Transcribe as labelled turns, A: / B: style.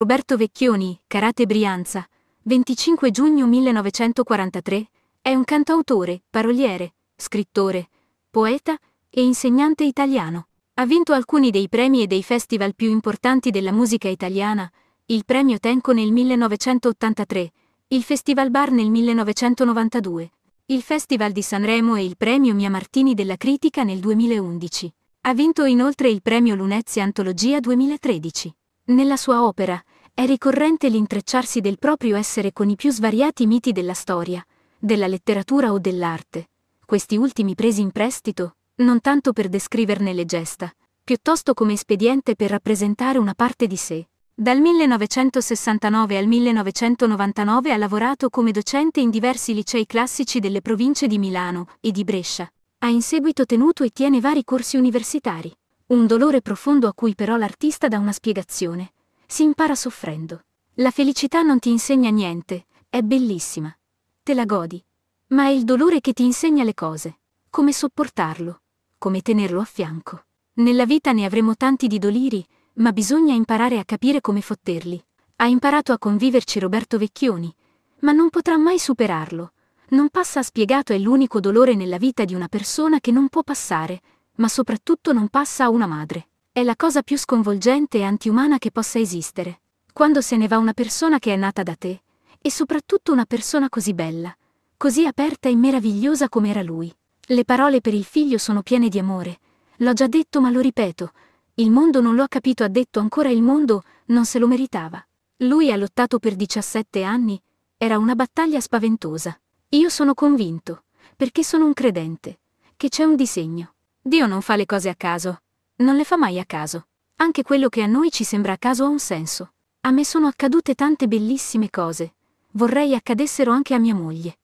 A: Roberto Vecchioni, Karate Brianza, 25 giugno 1943, è un cantautore, paroliere, scrittore, poeta e insegnante italiano. Ha vinto alcuni dei premi e dei festival più importanti della musica italiana, il premio Tenco nel 1983, il Festival Bar nel 1992, il Festival di Sanremo e il premio Mia Martini della critica nel 2011. Ha vinto inoltre il premio Lunezia Antologia 2013. Nella sua opera è ricorrente l'intrecciarsi del proprio essere con i più svariati miti della storia, della letteratura o dell'arte, questi ultimi presi in prestito, non tanto per descriverne le gesta, piuttosto come espediente per rappresentare una parte di sé. Dal 1969 al 1999 ha lavorato come docente in diversi licei classici delle province di Milano e di Brescia. Ha in seguito tenuto e tiene vari corsi universitari. Un dolore profondo a cui però l'artista dà una spiegazione. Si impara soffrendo. La felicità non ti insegna niente, è bellissima. Te la godi. Ma è il dolore che ti insegna le cose. Come sopportarlo. Come tenerlo a fianco. Nella vita ne avremo tanti di doliri, ma bisogna imparare a capire come fotterli. Ha imparato a conviverci Roberto Vecchioni, ma non potrà mai superarlo. Non passa spiegato è l'unico dolore nella vita di una persona che non può passare, ma soprattutto non passa a una madre. È la cosa più sconvolgente e antiumana che possa esistere. Quando se ne va una persona che è nata da te, e soprattutto una persona così bella, così aperta e meravigliosa come era lui. Le parole per il figlio sono piene di amore. L'ho già detto ma lo ripeto. Il mondo non lo ha capito, ha detto ancora il mondo, non se lo meritava. Lui ha lottato per 17 anni, era una battaglia spaventosa. Io sono convinto, perché sono un credente, che c'è un disegno Dio non fa le cose a caso. Non le fa mai a caso. Anche quello che a noi ci sembra a caso ha un senso. A me sono accadute tante bellissime cose. Vorrei accadessero anche a mia moglie.